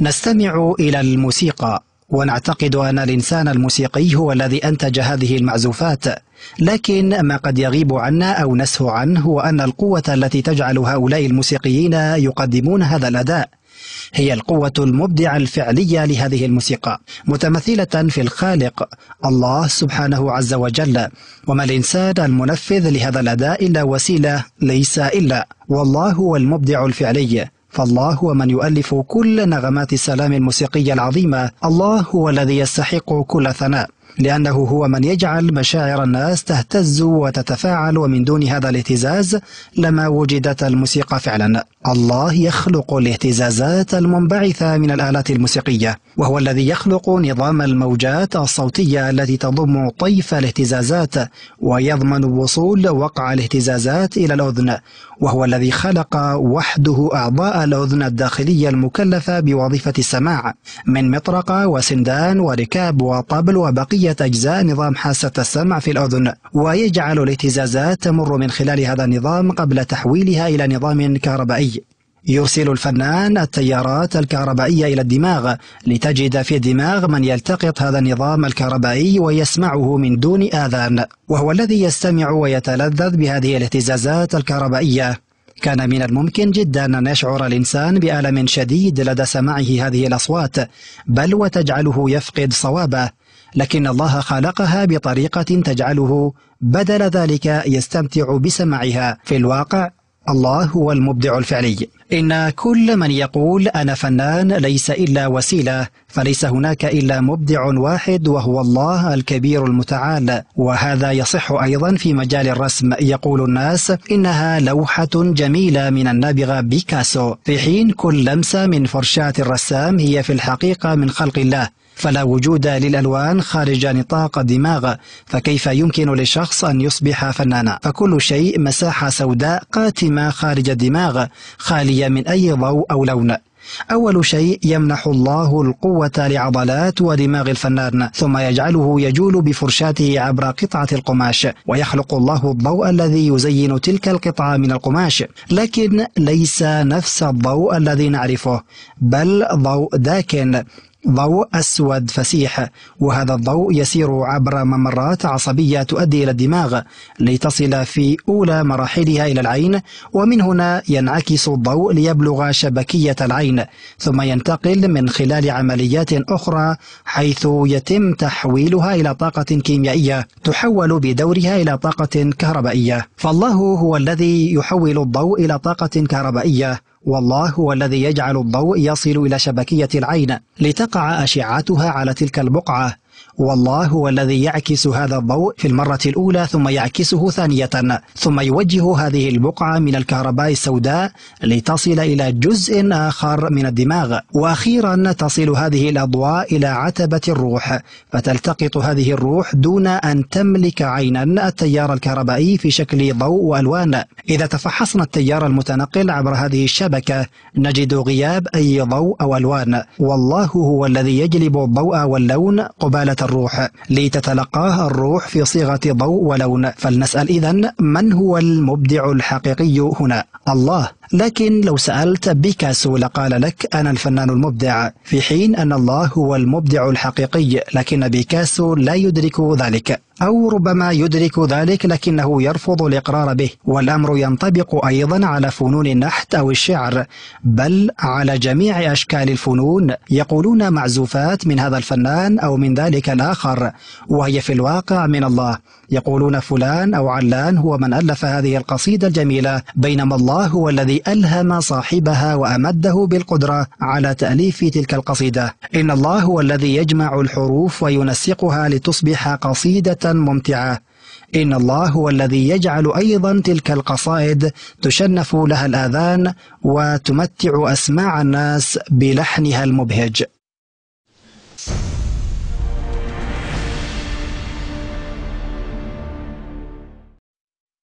نستمع إلى الموسيقى ونعتقد أن الإنسان الموسيقي هو الذي أنتج هذه المعزوفات لكن ما قد يغيب عنا أو نسهو عنه هو أن القوة التي تجعل هؤلاء الموسيقيين يقدمون هذا الأداء هي القوة المبدعة الفعلية لهذه الموسيقى متمثلة في الخالق الله سبحانه عز وجل وما الإنسان المنفذ لهذا الأداء إلا وسيلة ليس إلا والله هو المبدع الفعلي فالله هو من يؤلف كل نغمات السلام الموسيقية العظيمة الله هو الذي يستحق كل ثناء لأنه هو من يجعل مشاعر الناس تهتز وتتفاعل ومن دون هذا الاهتزاز لما وجدت الموسيقى فعلا الله يخلق الاهتزازات المنبعثة من الآلات الموسيقية وهو الذي يخلق نظام الموجات الصوتية التي تضم طيف الاهتزازات ويضمن وصول وقع الاهتزازات إلى الأذن وهو الذي خلق وحده أعضاء الأذن الداخلية المكلفة بوظيفة السماع من مطرقة وسندان وركاب وطبل وبقية أجزاء نظام حاسة السمع في الأذن ويجعل الاهتزازات تمر من خلال هذا النظام قبل تحويلها إلى نظام كهربائي يرسل الفنان التيارات الكهربائية إلى الدماغ لتجد في الدماغ من يلتقط هذا النظام الكهربائي ويسمعه من دون آذان وهو الذي يستمع ويتلذذ بهذه الاهتزازات الكهربائية كان من الممكن جدا أن يشعر الإنسان بألم شديد لدى سماعه هذه الأصوات بل وتجعله يفقد صوابه لكن الله خلقها بطريقة تجعله بدل ذلك يستمتع بسماعها في الواقع الله هو المبدع الفعلي إن كل من يقول أنا فنان ليس إلا وسيلة فليس هناك إلا مبدع واحد وهو الله الكبير المتعال وهذا يصح أيضا في مجال الرسم يقول الناس إنها لوحة جميلة من النابغة بيكاسو في حين كل لمسة من فرشاة الرسام هي في الحقيقة من خلق الله فلا وجود للألوان خارج نطاق الدماغ فكيف يمكن لشخص أن يصبح فنانا فكل شيء مساحة سوداء قاتمة خارج الدماغ خالية من أي ضوء أو لون أول شيء يمنح الله القوة لعضلات ودماغ الفنان ثم يجعله يجول بفرشاته عبر قطعة القماش ويخلق الله الضوء الذي يزين تلك القطعة من القماش لكن ليس نفس الضوء الذي نعرفه بل ضوء داكن ضوء أسود فسيح وهذا الضوء يسير عبر ممرات عصبية تؤدي إلى الدماغ لتصل في أولى مراحلها إلى العين ومن هنا ينعكس الضوء ليبلغ شبكية العين ثم ينتقل من خلال عمليات أخرى حيث يتم تحويلها إلى طاقة كيميائية تحول بدورها إلى طاقة كهربائية فالله هو الذي يحول الضوء إلى طاقة كهربائية والله هو الذي يجعل الضوء يصل إلى شبكية العين لتقع أشعتها على تلك البقعة والله هو الذي يعكس هذا الضوء في المرة الأولى ثم يعكسه ثانية ثم يوجه هذه البقعة من الكهرباء السوداء لتصل إلى جزء آخر من الدماغ وأخيرا تصل هذه الأضواء إلى عتبة الروح فتلتقط هذه الروح دون أن تملك عينا التيار الكهربائي في شكل ضوء وألوان إذا تفحصنا التيار المتنقل عبر هذه الشبكة نجد غياب أي ضوء أو ألوان والله هو الذي يجلب الضوء واللون قبال مسألة الروح لتتلقاها الروح في صيغة ضوء ولون فلنسأل إذا من هو المبدع الحقيقي هنا الله لكن لو سألت بيكاسو لقال لك أنا الفنان المبدع في حين أن الله هو المبدع الحقيقي لكن بيكاسو لا يدرك ذلك أو ربما يدرك ذلك لكنه يرفض الإقرار به والأمر ينطبق أيضا على فنون النحت أو الشعر بل على جميع أشكال الفنون يقولون معزوفات من هذا الفنان أو من ذلك الآخر وهي في الواقع من الله يقولون فلان أو علان هو من ألف هذه القصيدة الجميلة بينما الله هو الذي ألهم صاحبها وأمده بالقدرة على تأليف تلك القصيدة إن الله هو الذي يجمع الحروف وينسقها لتصبح قصيدة ممتعة إن الله هو الذي يجعل أيضا تلك القصائد تشنف لها الآذان وتمتع أسماع الناس بلحنها المبهج